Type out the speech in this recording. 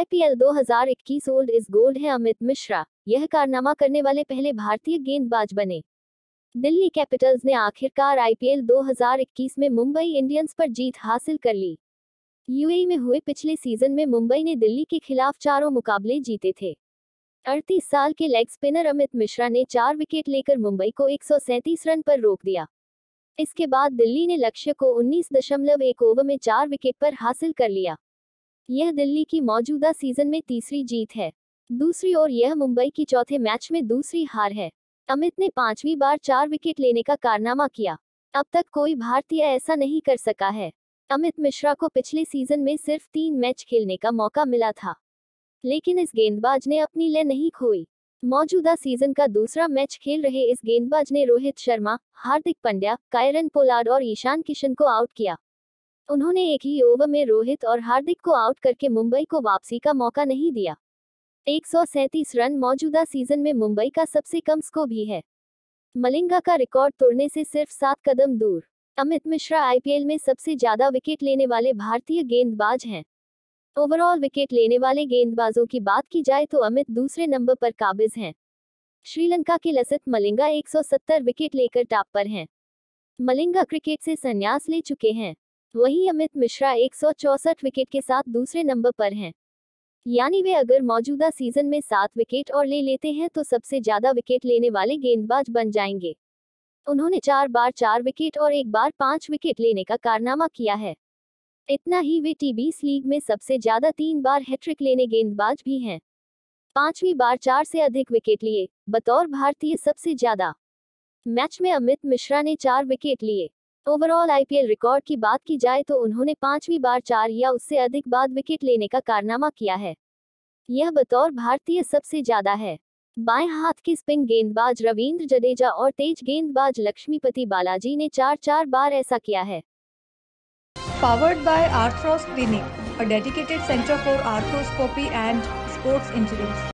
IPL 2021 हजार इक्कीस old is gold है अमित मिश्रा यह कारनामा करने वाले पहले भारतीय गेंदबाज बने दिल्ली कैपिटल्स ने आखिरकार आईपीएल 2021 में मुंबई इंडियंस पर जीत हासिल कर ली यूएई में हुए पिछले सीजन में मुंबई ने दिल्ली के खिलाफ चारों मुकाबले जीते थे अड़तीस साल के लेग स्पिनर अमित मिश्रा ने चार विकेट लेकर मुंबई को एक रन पर रोक दिया इसके बाद दिल्ली ने लक्ष्य को 19.1 ओवर में चार विकेट पर हासिल कर लिया यह दिल्ली की मौजूदा सीजन में तीसरी जीत है दूसरी ओर यह मुंबई की चौथे मैच में दूसरी हार है अमित ने पांचवी बार चार विकेट लेने का कारनामा किया अब तक कोई भारतीय ऐसा नहीं कर सका है अमित मिश्रा को पिछले सीजन में सिर्फ तीन मैच खेलने का मौका मिला था लेकिन इस गेंदबाज ने अपनी लय नहीं खोई मौजूदा सीजन का दूसरा मैच खेल रहे इस गेंदबाज ने रोहित शर्मा हार्दिक पंड्या कायरन पोलार्ड और ईशान किशन को आउट किया उन्होंने एक ही ओवर में रोहित और हार्दिक को आउट करके मुंबई को वापसी का मौका नहीं दिया 137 रन मौजूदा सीजन में मुंबई का सबसे कम स्कोर भी है मलिंगा का रिकॉर्ड तोड़ने से सिर्फ सात कदम दूर अमित मिश्रा आईपीएल में सबसे ज्यादा विकेट लेने वाले भारतीय गेंदबाज हैं ओवरऑल विकेट लेने वाले गेंदबाजों की बात की जाए तो अमित दूसरे नंबर पर काबिज हैं श्रीलंका के लसित मलिंगा 170 विकेट लेकर टॉप पर हैं मलिंगा क्रिकेट से संन्यास ले चुके हैं वहीं अमित मिश्रा एक विकेट के साथ दूसरे नंबर पर हैं यानी वे अगर मौजूदा सीजन में सात विकेट और ले लेते हैं तो सबसे ज्यादा विकेट लेने वाले गेंदबाज बन जाएंगे उन्होंने चार बार चार विकेट और एक बार पांच विकेट लेने का कारनामा किया है इतना ही वे टी बीस लीग में सबसे ज्यादा तीन बार हैट्रिक लेने गेंदबाज भी हैं पांचवी बार चार से अधिक विकेट लिए बतौर भारतीय सबसे ज्यादा मैच में अमित मिश्रा ने चार विकेट लिए ओवरऑल आईपीएल रिकॉर्ड की बात की जाए तो उन्होंने पांचवी बार चार या उससे अधिक बाद विकेट लेने का कारनामा किया है यह बतौर भारतीय सबसे ज्यादा है बाएं हाथ के स्पिन गेंदबाज रविंद्र जडेजा और तेज गेंदबाज लक्ष्मीपति बालाजी ने चार चार बार ऐसा किया है powered by Arthros clinic a dedicated centre for arthroscopy and sports injuries